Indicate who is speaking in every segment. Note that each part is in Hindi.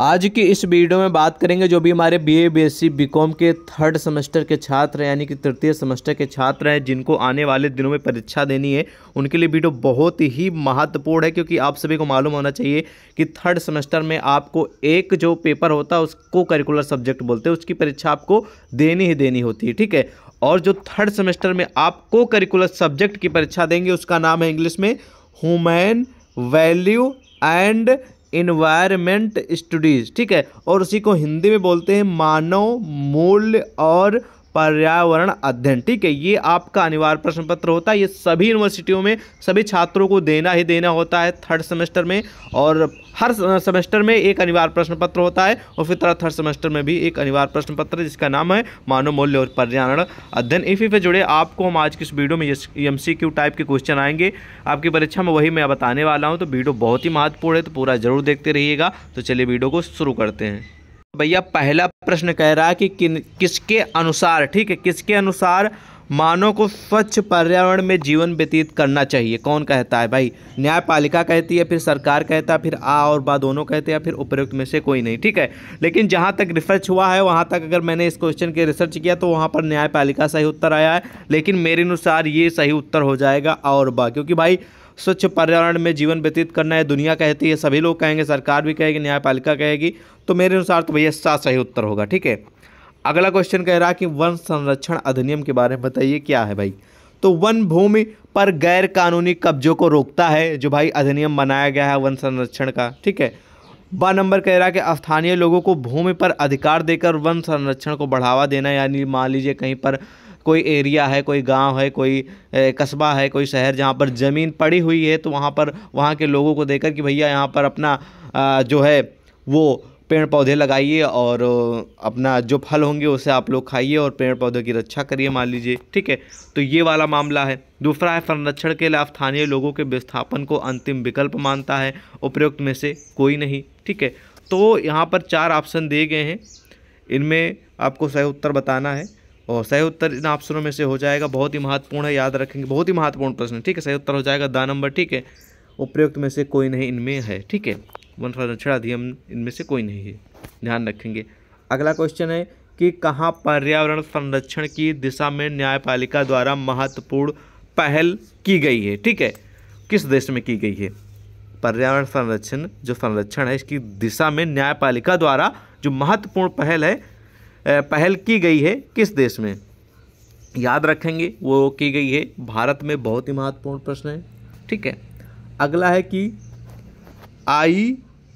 Speaker 1: आज की इस वीडियो में बात करेंगे जो भी हमारे B A B S C B com के थर्ड सेमेस्टर के छात्र हैं यानी कि तृतीय सेमेस्टर के छात्र हैं जिनको आने वाले दिनों में परीक्षा देनी है उनके लिए वीडियो बहुत ही महत्वपूर्ण है क्योंकि आप सभी को मालूम होना चाहिए कि थर्ड सेमेस्टर में आपको एक जो पेपर होता है उसको करिकुलर सब्जेक्ट बोलते हैं उसकी परीक्षा आपको देनी ही देनी होती है ठीक है और जो थर्ड सेमेस्टर में को करिकुलर सब्जेक्ट की परीक्षा देंगे उसका नाम है इंग्लिश में human value and environment studies ठीक है और उसी को हिंदी में बोलते हैं मानव मूल्य और पर्यावरण अध्ययन ठीक है ये आपका अनिवार्य प्रश्न पत्र होता है ये सभी यूनिवर्सिटियों में सभी छात्रों को देना ही देना होता है थर्ड सेमेस्टर में और हर सेमेस्टर में एक अनिवार्य प्रश्न पत्र होता है और फिर तरह थर्ड सेमेस्टर में भी एक अनिवार्य प्रश्न पत्र जिसका नाम है मानव मूल्य और पर्यावरण अध्ययन इसी से जुड़े आपको हम आज की इस वीडियो में एम टाइप के क्वेश्चन आएंगे आपकी परीक्षा में वही मैं बताने वाला हूँ तो वीडियो बहुत ही महत्वपूर्ण है तो पूरा जरूर देखते रहिएगा तो चलिए वीडियो को शुरू करते हैं भैया पहला प्रश्न कह रहा है कि किन किसके अनुसार ठीक है किसके अनुसार मानव को स्वच्छ पर्यावरण में जीवन व्यतीत करना चाहिए कौन कहता है भाई न्यायपालिका कहती है फिर सरकार कहता है फिर आ और बा दोनों कहते हैं फिर उपयुक्त में से कोई नहीं ठीक है लेकिन जहां तक रिसर्च हुआ है वहां तक अगर मैंने इस क्वेश्चन के रिसर्च किया तो वहां पर न्यायपालिका सही उत्तर आया है लेकिन मेरे अनुसार ये सही उत्तर हो जाएगा और बा क्योंकि भाई स्वच्छ पर्यावरण में जीवन व्यतीत करना है दुनिया कहती है सभी लोग कहेंगे सरकार भी कहेगी न्यायपालिका कहेगी तो मेरे अनुसार तो भैया सात सही उत्तर होगा ठीक है अगला क्वेश्चन कह रहा है कि वन संरक्षण अधिनियम के बारे में बताइए क्या है भाई तो वन भूमि पर गैर कानूनी कब्जों को रोकता है जो भाई अधिनियम बनाया गया है वन संरक्षण का ठीक है ब नंबर कह रहा है कि स्थानीय लोगों को भूमि पर अधिकार देकर वन संरक्षण को बढ़ावा देना यानी मान लीजिए कहीं पर कोई एरिया है कोई गांव है कोई कस्बा है कोई शहर जहाँ पर ज़मीन पड़ी हुई है तो वहाँ पर वहाँ के लोगों को देकर कि भैया यहाँ पर अपना जो है वो पेड़ पौधे लगाइए और अपना जो फल होंगे उसे आप लोग खाइए और पेड़ पौधों की रक्षा करिए मान लीजिए ठीक है तो ये वाला मामला है दूसरा है संरक्षण के लिए स्थानीय लोगों के विस्थापन को अंतिम विकल्प मानता है उपयुक्त में से कोई नहीं ठीक है तो यहाँ पर चार ऑप्शन दिए गए हैं इनमें आपको सही उत्तर बताना है और सही उत्तर इन ऑप्शनों में से हो जाएगा बहुत ही महत्वपूर्ण है याद रखेंगे बहुत ही महत्वपूर्ण प्रश्न ठीक है सही उत्तर हो जाएगा दा नंबर ठीक है उपयुक्त में से कोई नहीं इनमें है ठीक है वन संरक्षण अधिनियम इनमें से कोई नहीं है ध्यान रखेंगे अगला क्वेश्चन है कि कहाँ पर्यावरण संरक्षण की दिशा में न्यायपालिका द्वारा महत्वपूर्ण पहल की गई है ठीक है किस देश में की गई है पर्यावरण संरक्षण जो संरक्षण है इसकी दिशा में न्यायपालिका द्वारा जो महत्वपूर्ण पहल है पहल की गई है किस देश में याद रखेंगे वो की गई है भारत में बहुत ही महत्वपूर्ण प्रश्न है ठीक है अगला है कि आई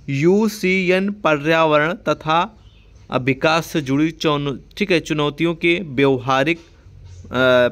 Speaker 1: यू सी एन पर्यावरण तथा विकास से जुड़ी चुनौ ठीक है चुनौतियों के व्यवहारिक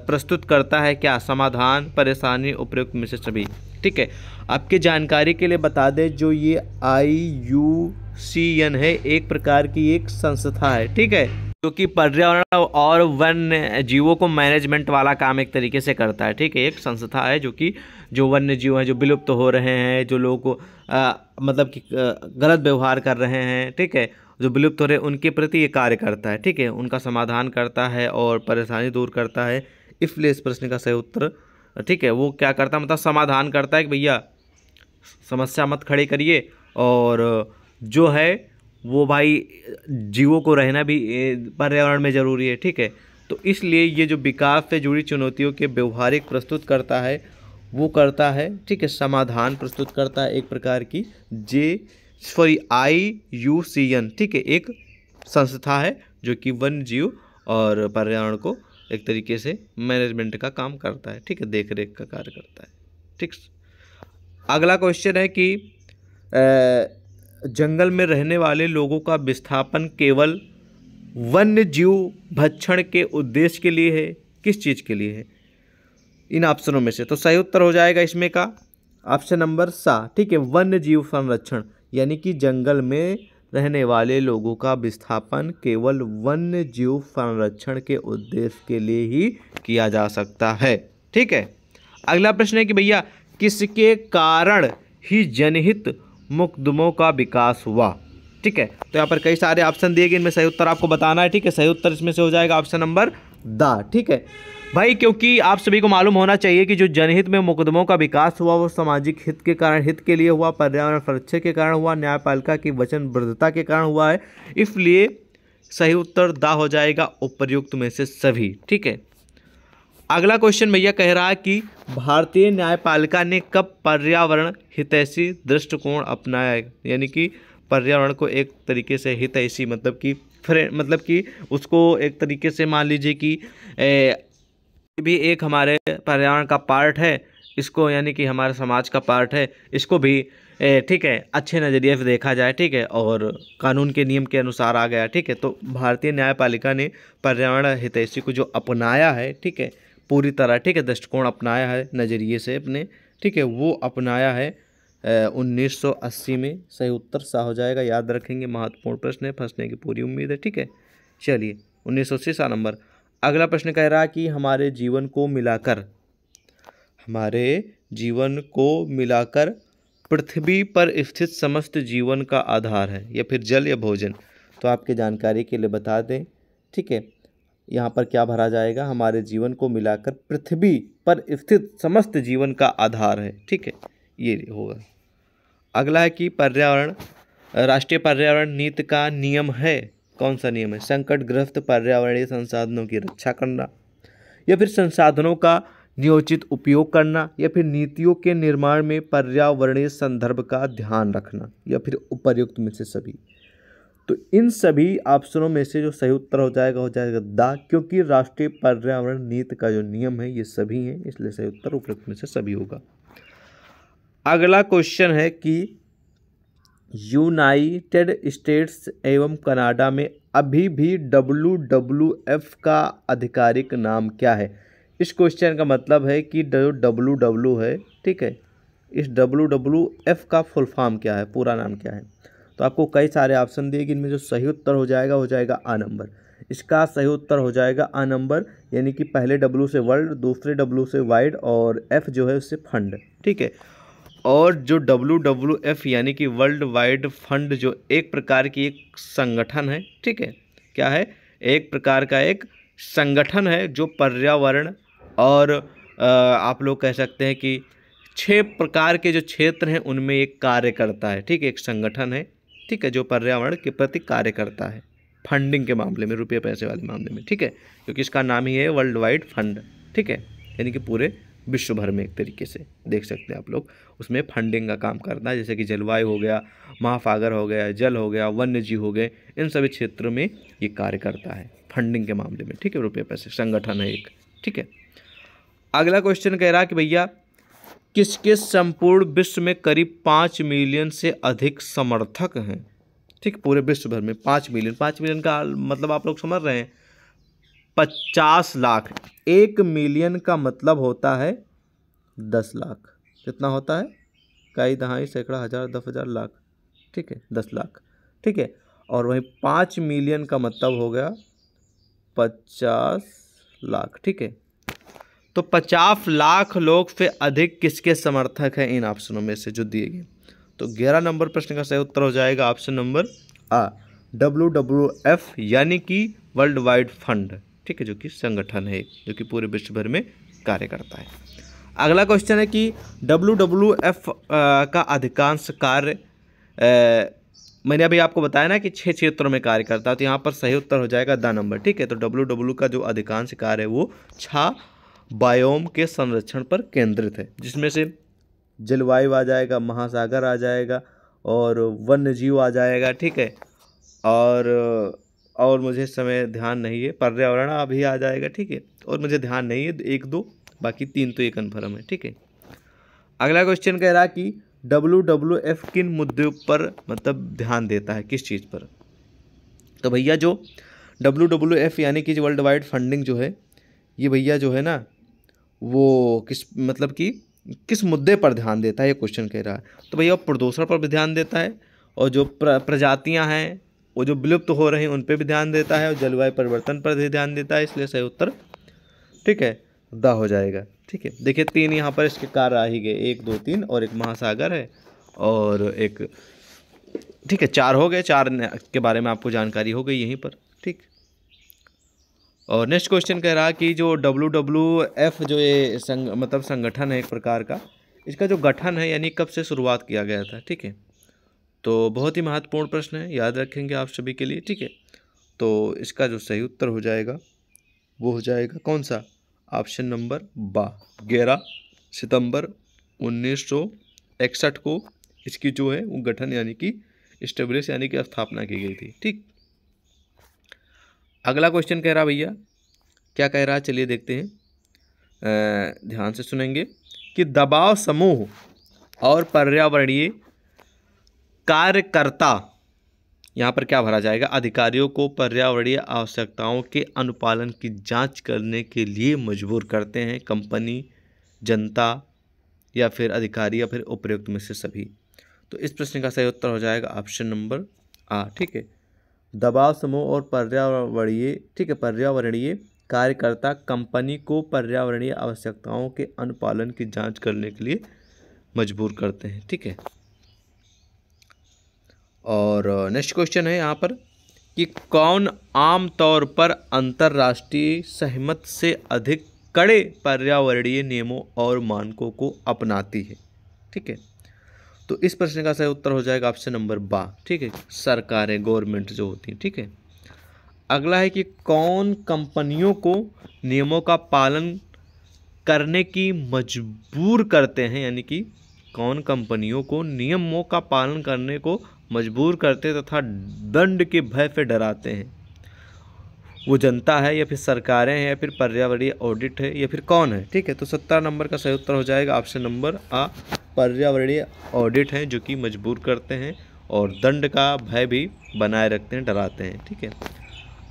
Speaker 1: प्रस्तुत करता है क्या समाधान परेशानी उपयुक्त में से सभी ठीक है आपके जानकारी के लिए बता दें जो ये आई यू सी एन है एक प्रकार की एक संस्था है ठीक है क्योंकि पर्यावरण और वन्य जीवों को मैनेजमेंट वाला काम एक तरीके से करता है ठीक है एक संस्था है जो कि जो वन्य जीव हैं जो विलुप्त तो हो रहे हैं जो लोग मतलब कि गलत व्यवहार कर रहे हैं ठीक है जो विलुप्त हो रहे हैं उनके प्रति ये कार्य करता है ठीक है उनका समाधान करता है और परेशानी दूर करता है इसलिए इस प्रश्न का सही उत्तर ठीक है वो क्या करता है मतलब समाधान करता है कि भैया समस्या मत खड़ी करिए और जो है वो भाई जीवों को रहना भी पर्यावरण में ज़रूरी है ठीक है तो इसलिए ये जो विकास से जुड़ी चुनौतियों के व्यवहारिक प्रस्तुत करता है वो करता है ठीक है समाधान प्रस्तुत करता है एक प्रकार की J sorry I U C N ठीक है एक संस्था है जो कि वन्य जीव और पर्यावरण को एक तरीके से मैनेजमेंट का काम करता है ठीक है देख रेख का कार्य करता है ठीक अगला क्वेश्चन है कि आ, जंगल में रहने वाले लोगों का विस्थापन केवल वन्य जीव भक्षण के उद्देश्य के लिए है किस चीज़ के लिए है इन ऑप्शनों में से तो सही उत्तर हो जाएगा इसमें का ऑप्शन नंबर सा ठीक है वन्य जीव संरक्षण यानी कि जंगल में रहने वाले लोगों का विस्थापन केवल वन्य जीव संरक्षण के उद्देश्य के लिए ही किया जा सकता है ठीक है अगला प्रश्न है कि भैया किसके कारण ही जनहित मुकदमों का विकास हुआ ठीक है तो यहाँ पर कई सारे ऑप्शन दिए गए इनमें सही उत्तर आपको बताना है ठीक है सही उत्तर इसमें से हो जाएगा ऑप्शन नंबर द ठीक है भाई क्योंकि आप सभी को मालूम होना चाहिए कि जो जनहित में मुकदमों का विकास हुआ वो सामाजिक हित के कारण हित के लिए हुआ पर्यावरण सुरक्षा के कारण हुआ न्यायपालिका की वचनबद्धता के कारण हुआ है इसलिए सही उत्तर दा हो जाएगा उपयुक्त में से सभी ठीक है अगला क्वेश्चन भैया कह रहा है कि भारतीय न्यायपालिका ने कब पर्यावरण हितैषी दृष्टिकोण अपनाया है यानी कि पर्यावरण को एक तरीके से हितैषी मतलब कि फ्रे मतलब कि उसको एक तरीके से मान लीजिए कि ए, भी एक हमारे पर्यावरण का पार्ट है इसको यानी कि हमारे समाज का पार्ट है इसको भी ठीक है अच्छे नज़रिए से देखा जाए ठीक है और कानून के नियम के अनुसार आ गया ठीक है तो भारतीय न्यायपालिका ने पर्यावरण हितैषी को जो अपनाया है ठीक है पूरी तरह ठीक है दृष्टिकोण अपनाया है नज़रिए से अपने ठीक है वो अपनाया है उन्नीस सौ अस्सी में सही उत्तर सा हो जाएगा याद रखेंगे महत्वपूर्ण प्रश्न है फंसने की पूरी उम्मीद है ठीक है चलिए उन्नीस सौ अस्सी नंबर अगला प्रश्न कह रहा कि हमारे जीवन को मिलाकर हमारे जीवन को मिलाकर पृथ्वी पर स्थित समस्त जीवन का आधार है या फिर जल या भोजन तो आपके जानकारी के लिए बता दें ठीक है यहाँ पर क्या भरा जाएगा हमारे जीवन को मिलाकर पृथ्वी पर स्थित समस्त जीवन का आधार है ठीक है ये होगा अगला है कि पर्यावरण राष्ट्रीय पर्यावरण नीति का नियम है कौन सा नियम है संकट ग्रस्त पर्यावरणीय संसाधनों की रक्षा करना या फिर संसाधनों का नियोजित उपयोग करना या फिर नीतियों के निर्माण में पर्यावरणीय संदर्भ का ध्यान रखना या फिर उपर्युक्त में से सभी तो इन सभी ऑप्शनों में से जो सही उत्तर हो जाएगा हो जाएगा दा क्योंकि राष्ट्रीय पर्यावरण नीति का जो नियम है ये सभी हैं इसलिए सही उत्तर उपयुक्त में से सभी होगा अगला क्वेश्चन है कि यूनाइटेड स्टेट्स एवं कनाडा में अभी भी डब्लू डब्लू एफ का आधिकारिक नाम क्या है इस क्वेश्चन का मतलब है कि जो डब्लू है ठीक है इस डब्लू एफ का फुल फॉर्म क्या है पूरा नाम क्या है तो आपको कई सारे ऑप्शन दिए इनमें जो सही उत्तर हो जाएगा हो जाएगा आ नंबर इसका सही उत्तर हो जाएगा आ नंबर यानी कि पहले डब्ल्यू से वर्ल्ड दूसरे डब्लू से वाइड और एफ जो है उससे फंड ठीक है और जो डब्लू डब्लू एफ यानी कि वर्ल्ड वाइड फंड जो एक प्रकार की एक संगठन है ठीक है क्या है एक प्रकार का एक संगठन है जो पर्यावरण और आप लोग कह सकते हैं कि छः प्रकार के जो क्षेत्र हैं उनमें एक कार्य करता है ठीक है एक संगठन है ठीक है जो पर्यावरण के प्रति कार्य करता है फंडिंग के मामले में रुपये पैसे वाले मामले में ठीक है क्योंकि इसका नाम ही है वर्ल्ड वाइड फंड ठीक है यानी कि पूरे विश्व भर में एक तरीके से देख सकते हैं आप लोग उसमें फंडिंग का काम करना है जैसे कि जलवायु हो गया महासागर हो गया जल हो गया वन्य जीव हो गए इन सभी क्षेत्रों में ये कार्य करता है फंडिंग के मामले में ठीक है रुपये पैसे संगठन है एक ठीक है अगला क्वेश्चन कह रहा कि भैया किसके संपूर्ण विश्व में करीब पाँच मिलियन से अधिक समर्थक हैं ठीक पूरे विश्व भर में पाँच मिलियन पाँच मिलियन का मतलब आप लोग समझ रहे हैं पचास लाख एक मिलियन का मतलब होता है दस लाख कितना होता है कई दहाई सैकड़ा हज़ार दस हज़ार लाख ठीक है दस लाख ठीक है और वहीं पाँच मिलियन का मतलब हो गया पचास लाख ठीक है तो पचास लाख लोग से अधिक किसके समर्थक हैं इन ऑप्शनों में से जो दिए गए तो ग्यारह नंबर प्रश्न का सही उत्तर हो जाएगा ऑप्शन नंबर आ डब्ल्यू डब्ल्यू एफ यानी कि वर्ल्ड वाइड फंड ठीक है जो कि संगठन है जो कि पूरे विश्व भर में कार्य करता है अगला क्वेश्चन है कि डब्ल्यू डब्ल्यू एफ का अधिकांश कार्य मैंने अभी आपको बताया ना कि छः क्षेत्रों में कार्य करता है तो यहाँ पर सही उत्तर हो जाएगा द नंबर ठीक है तो डब्ल्यू डब्ल्यू का जो अधिकांश कार्य है वो छा बायोम के संरक्षण पर केंद्रित है जिसमें से जलवायु आ जाएगा महासागर आ जाएगा और वन्य जीव आ जाएगा ठीक है और और मुझे इस समय ध्यान नहीं है पर्यावरण अभी आ जाएगा ठीक है और मुझे ध्यान नहीं है एक दो बाकी तीन तो ये कन्फर्म है ठीक है अगला क्वेश्चन कह रहा कि डब्लू डब्लू एफ किन मुद्दों पर मतलब ध्यान देता है किस चीज़ पर तो भैया जो डब्लू डब्लू एफ यानी कि वर्ल्ड वाइड फंडिंग जो है ये भैया जो है ना वो किस मतलब कि किस मुद्दे पर ध्यान देता है ये क्वेश्चन कह रहा है तो भैया प्रदूषण पर भी ध्यान देता है और जो प्र, प्रजातियाँ हैं वो जो विलुप्त हो रही हैं उन पर भी ध्यान देता है और जलवायु परिवर्तन पर भी ध्यान देता है इसलिए सही उत्तर ठीक है द हो जाएगा ठीक है देखिए तीन यहाँ पर इसके कार आ ही गए एक दो तीन और एक महासागर है और एक ठीक है चार हो गए चार के बारे में आपको जानकारी हो गई यहीं पर ठीक और नेक्स्ट क्वेश्चन कह रहा कि जो डब्लू डब्लू एफ जो ये संग, मतलब संगठन है एक प्रकार का इसका जो गठन है यानी कब से शुरुआत किया गया था ठीक है तो बहुत ही महत्वपूर्ण प्रश्न है याद रखेंगे आप सभी के लिए ठीक है तो इसका जो सही उत्तर हो जाएगा वो हो जाएगा कौन सा ऑप्शन नंबर बा ग्यारह सितंबर उन्नीस इकसठ को इसकी जो है वो गठन यानी कि स्टेब्लिश यानी कि स्थापना की गई थी ठीक अगला क्वेश्चन कह रहा भैया क्या कह रहा है चलिए देखते हैं ध्यान से सुनेंगे कि दबाव समूह और पर्यावरणीय कार्यकर्ता यहाँ पर क्या भरा जाएगा अधिकारियों को पर्यावरणीय आवश्यकताओं के अनुपालन की जांच करने के लिए मजबूर करते हैं कंपनी जनता या फिर अधिकारी या फिर उपयुक्त में से सभी तो इस प्रश्न का सही उत्तर हो जाएगा ऑप्शन नंबर आ ठीक है दबाव समूह और पर्यावरणीय ठीक है पर्यावरणीय कार्यकर्ता कंपनी को पर्यावरणीय आवश्यकताओं के अनुपालन की जांच करने के लिए मजबूर करते हैं ठीक है और नेक्स्ट क्वेश्चन है यहाँ पर कि कौन आम तौर पर अंतर्राष्ट्रीय सहमत से अधिक कड़े पर्यावरणीय नियमों और मानकों को अपनाती है ठीक है तो इस प्रश्न का सही उत्तर हो जाएगा ऑप्शन नंबर बा ठीक है सरकारें गवर्नमेंट जो होती हैं ठीक है अगला है कि कौन कंपनियों को नियमों का पालन करने की मजबूर करते हैं यानी कि कौन कंपनियों को नियमों का पालन करने को मजबूर करते तथा दंड के भय से डराते हैं वो जनता है या फिर सरकारें हैं या फिर पर्यावरणीय ऑडिट है या फिर कौन है ठीक है तो सत्रह नंबर का सही उत्तर हो जाएगा ऑप्शन नंबर आ पर्यावरणीय ऑडिट है जो कि मजबूर करते हैं और दंड का भय भी बनाए रखते हैं डराते हैं ठीक है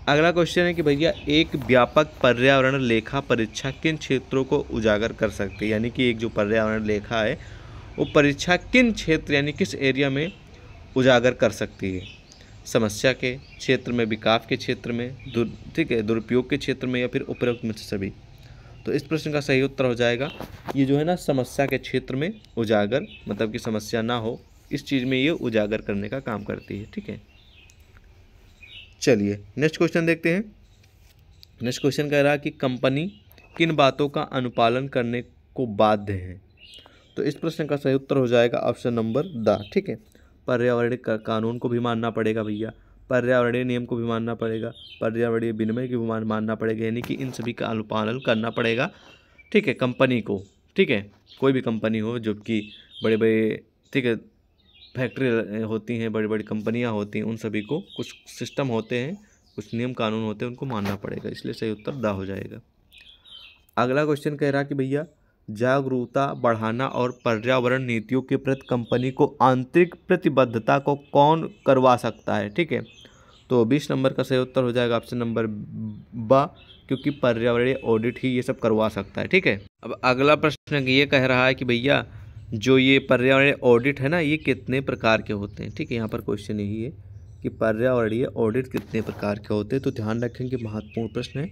Speaker 1: अगला क्वेश्चन है कि भैया एक व्यापक पर्यावरण लेखा परीक्षा किन क्षेत्रों को उजागर कर सकती है यानी कि एक जो पर्यावरण लेखा है वो परीक्षा किन क्षेत्र यानी किस एरिया में उजागर कर सकती है समस्या के क्षेत्र में विकास के क्षेत्र में दुर ठीक है दुरुपयोग के क्षेत्र में या फिर उपरोक्त में से सभी तो इस प्रश्न का सही उत्तर हो जाएगा ये जो है ना समस्या के क्षेत्र में उजागर मतलब कि समस्या ना हो इस चीज़ में ये उजागर करने का काम करती है ठीक है चलिए नेक्स्ट क्वेश्चन देखते हैं नेक्स्ट क्वेश्चन कह रहा है कि कंपनी किन बातों का अनुपालन करने को बाध्य है तो इस प्रश्न का सही उत्तर हो जाएगा ऑप्शन नंबर द ठीक है पर्यावरण का, कानून को भी मानना पड़ेगा भैया पर्यावरणीय नियम को भी मानना पड़ेगा पर्यावरणीय विनिमय को भी मानना पड़ेगा यानी कि इन सभी का अनुपालन करना पड़ेगा ठीक है कंपनी को ठीक है कोई भी कंपनी हो जो कि बड़े बड़े ठीक है फैक्ट्री होती हैं बड़ी बड़ी कंपनियां होती हैं उन सभी को कुछ सिस्टम होते हैं कुछ नियम कानून होते हैं उनको मानना पड़ेगा इसलिए सही उत्तर दा हो जाएगा अगला क्वेश्चन कह रहा कि भैया जागरूकता बढ़ाना और पर्यावरण नीतियों के प्रति कंपनी को आंतरिक प्रतिबद्धता को कौन करवा सकता है ठीक है तो बीस नंबर का सही उत्तर हो जाएगा ऑप्शन नंबर ब क्योंकि पर्यावरणीय ऑडिट ही ये सब करवा सकता है ठीक है अब अगला प्रश्न ये कह रहा है कि भैया जो ये पर्यावरणीय ऑडिट है ना ये कितने प्रकार के होते हैं ठीक है यहाँ पर क्वेश्चन यही है कि पर्यावरणीय ऑडिट कितने प्रकार के होते हैं तो ध्यान रखें कि महत्वपूर्ण प्रश्न है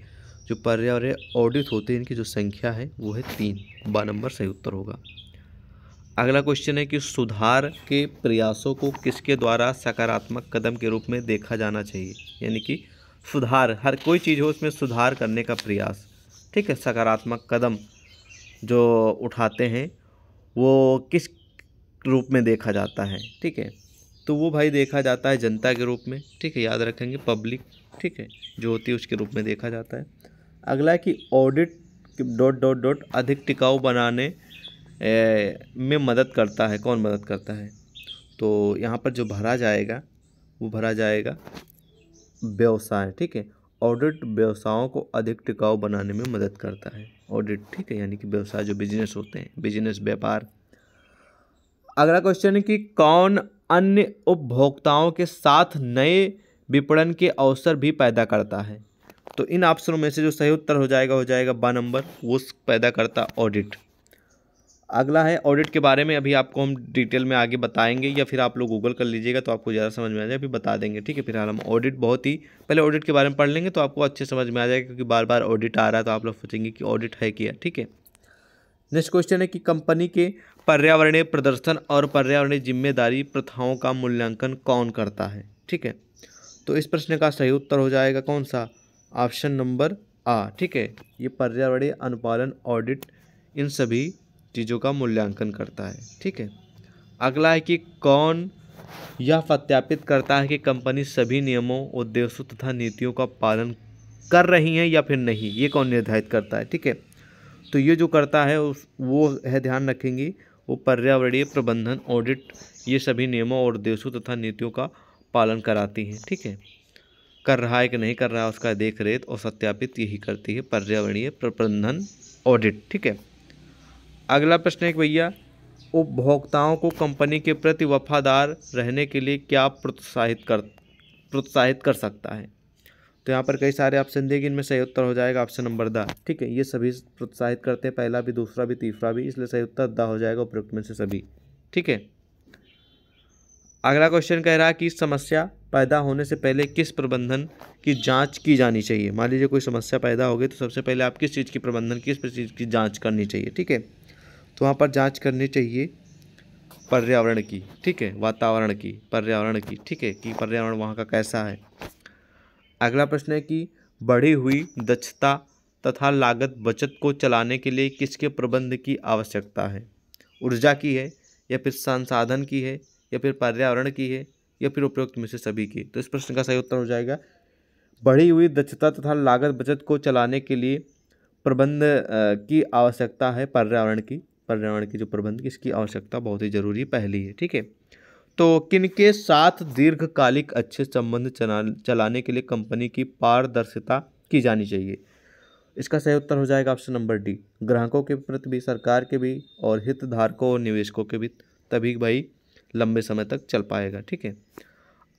Speaker 1: जो पर्यावरण ऑडिट होते हैं इनकी जो संख्या है वो है तीन ब नंबर सही उत्तर होगा अगला क्वेश्चन है कि सुधार के प्रयासों को किसके द्वारा सकारात्मक कदम के रूप में देखा जाना चाहिए यानी कि सुधार हर कोई चीज़ हो उसमें सुधार करने का प्रयास ठीक है सकारात्मक कदम जो उठाते हैं वो किस रूप में देखा जाता है ठीक है तो वो भाई देखा जाता है जनता के रूप में ठीक है याद रखेंगे पब्लिक ठीक है जो होती है उसके रूप में देखा जाता है अगला कि ऑडिट डॉट डॉट डॉट अधिक टिकाऊ बनाने में मदद करता है कौन मदद करता है तो यहाँ पर जो भरा जाएगा वो भरा जाएगा व्यवसाय ठीक है ऑडिट व्यवसायों को अधिक टिकाऊ बनाने में मदद करता है ऑडिट ठीक है यानी कि व्यवसाय जो बिजनेस होते हैं बिजनेस व्यापार अगला क्वेश्चन है कि कौन अन्य उपभोक्ताओं के साथ नए विपणन के अवसर भी पैदा करता है तो इन ऑप्शनों में से जो सही उत्तर हो जाएगा हो जाएगा बा नंबर वो पैदा करता ऑडिट अगला है ऑडिट के बारे में अभी आपको हम डिटेल में आगे बताएंगे या फिर आप लोग गूगल कर लीजिएगा तो आपको ज़्यादा समझ में आ जाएगा फिर बता देंगे ठीक है फिलहाल हम ऑडिट बहुत ही पहले ऑडिट के बारे में पढ़ लेंगे तो आपको अच्छे समझ में आ जाएगा क्योंकि बार बार ऑडिट आ रहा है तो आप लोग सोचेंगे कि ऑडिट है क्या ठीक है नेक्स्ट क्वेश्चन है कि कंपनी के पर्यावरणीय प्रदर्शन और पर्यावरणीय जिम्मेदारी प्रथाओं का मूल्यांकन कौन करता है ठीक है तो इस प्रश्न का सही उत्तर हो जाएगा कौन सा ऑप्शन नंबर आ ठीक है ये पर्यावरणीय अनुपालन ऑडिट इन सभी चीज़ों का मूल्यांकन करता है ठीक है अगला है कि कौन यह सत्यापित करता है कि कंपनी सभी नियमों उद्देश्यों तथा नीतियों का पालन कर रही है या फिर नहीं ये कौन निर्धारित करता है ठीक है तो ये जो करता है उस वो है ध्यान रखेंगी वो पर्यावरणीय प्रबंधन ऑडिट ये सभी नियमों और उद्देश्यों तथा नीतियों का पालन कराती हैं ठीक है थीके? कर रहा है कि नहीं कर रहा है उसका देख रेख और सत्यापित यही करती है पर्यावरणीय प्रबंधन ऑडिट ठीक है अगला प्रश्न है भैया उपभोक्ताओं को कंपनी के प्रति वफादार रहने के लिए क्या प्रोत्साहित कर प्रोत्साहित कर सकता है तो यहाँ पर कई सारे ऑप्शन देगी इनमें सही उत्तर हो जाएगा ऑप्शन नंबर द ठीक है ये सभी प्रोत्साहित करते हैं पहला भी दूसरा भी तीसरा भी इसलिए सही उत्तर द हो जाएगा उपयुक्त में से सभी ठीक है अगला क्वेश्चन कह रहा है कि समस्या पैदा होने से पहले किस प्रबंधन की जांच की जानी चाहिए मान लीजिए कोई समस्या पैदा हो गई तो सबसे पहले आप किस चीज़ की प्रबंधन किस चीज़ की जांच करनी चाहिए ठीक है तो वहाँ पर जांच करनी चाहिए पर्यावरण की ठीक है वातावरण की पर्यावरण की ठीक है कि पर्यावरण वहाँ का कैसा है अगला प्रश्न है कि बढ़ी हुई दक्षता तथा लागत बचत को चलाने के लिए किसके प्रबंध की आवश्यकता है ऊर्जा की है या फिर संसाधन की है या फिर पर्यावरण की है या फिर उपयुक्त में से सभी की तो इस प्रश्न का सही उत्तर हो जाएगा बढ़ी हुई दक्षता तथा लागत बचत को चलाने के लिए प्रबंध की आवश्यकता है पर्यावरण की पर्यावरण की जो प्रबंध की इसकी आवश्यकता बहुत ही जरूरी पहली है ठीक है तो किन के साथ दीर्घकालिक अच्छे संबंध चला चलाने के लिए कंपनी की पारदर्शिता की जानी चाहिए इसका सही उत्तर हो जाएगा ऑप्शन नंबर डी ग्राहकों के प्रति भी सरकार के भी और हितधारकों और निवेशकों के भी तभी भाई लंबे समय तक चल पाएगा ठीक है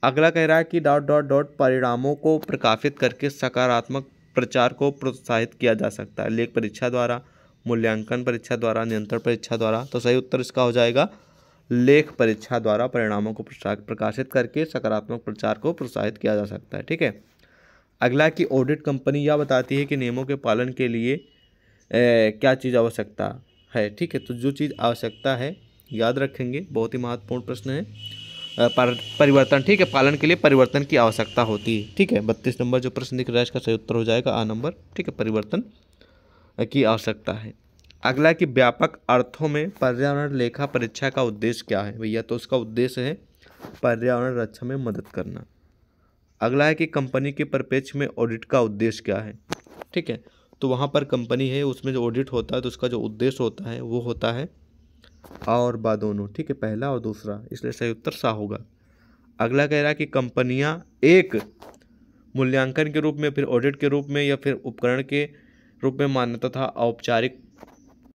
Speaker 1: अगला कह रहा है कि डॉट डॉट डॉट परिणामों को प्रकाशित करके सकारात्मक प्रचार को प्रोत्साहित किया जा सकता है लेख परीक्षा द्वारा मूल्यांकन परीक्षा द्वारा नियंत्रण परीक्षा द्वारा तो सही उत्तर इसका हो जाएगा लेख परीक्षा द्वारा परिणामों को प्रकाशित करके सकारात्मक प्रचार को प्रोत्साहित किया जा सकता है ठीक है अगला कि ऑडिट कंपनी यह बताती है कि नियमों के पालन के लिए ए, क्या चीज़ आवश्यकता है ठीक है तो जो चीज़ आवश्यकता है याद रखेंगे बहुत ही महत्वपूर्ण प्रश्न है परिवर्तन ठीक है पालन के लिए परिवर्तन की आवश्यकता होती है ठीक है बत्तीस नंबर जो प्रश्न दिख रहा है इसका सही उत्तर हो जाएगा आ नंबर ठीक है परिवर्तन की आवश्यकता है अगला कि व्यापक अर्थों में पर्यावरण लेखा परीक्षा का उद्देश्य क्या है भैया तो उसका उद्देश्य है पर्यावरण रक्षा में मदद करना अगला है कि कंपनी के परिपेक्ष में ऑडिट का उद्देश्य क्या है ठीक है तो वहाँ पर कंपनी है उसमें जो ऑडिट होता है तो उसका जो उद्देश्य होता है वो होता है आ और बा दोनों ठीक है पहला और दूसरा इसलिए सही उत्तर सा होगा अगला कह रहा है कि कंपनियां एक मूल्यांकन के रूप में फिर ऑडिट के रूप में या फिर उपकरण के रूप में मान्यता था औपचारिक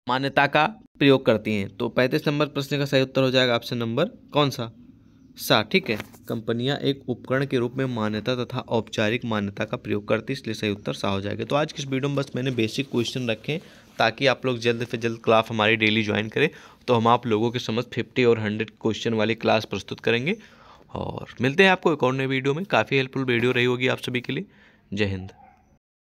Speaker 1: मान्यता का प्रयोग करती हैं तो पैंतीस नंबर प्रश्न का सही उत्तर हो जाएगा आपसे नंबर कौन सा सा ठीक है कंपनियां एक उपकरण के रूप में मान्यता तथा औपचारिक मान्यता का प्रयोग करती इसलिए सही उत्तर सा हो जाएगा तो आज किस वीडियो में बस मैंने बेसिक क्वेश्चन रखे ताकि आप लोग जल्द से जल्द क्लास हमारी डेली ज्वाइन करें तो हम आप लोगों के समझ फिफ्टी और हंड्रेड क्वेश्चन वाली क्लास प्रस्तुत करेंगे और मिलते हैं आपको एक और नए वीडियो में काफ़ी हेल्पफुल वीडियो रही होगी आप सभी के लिए जय हिंद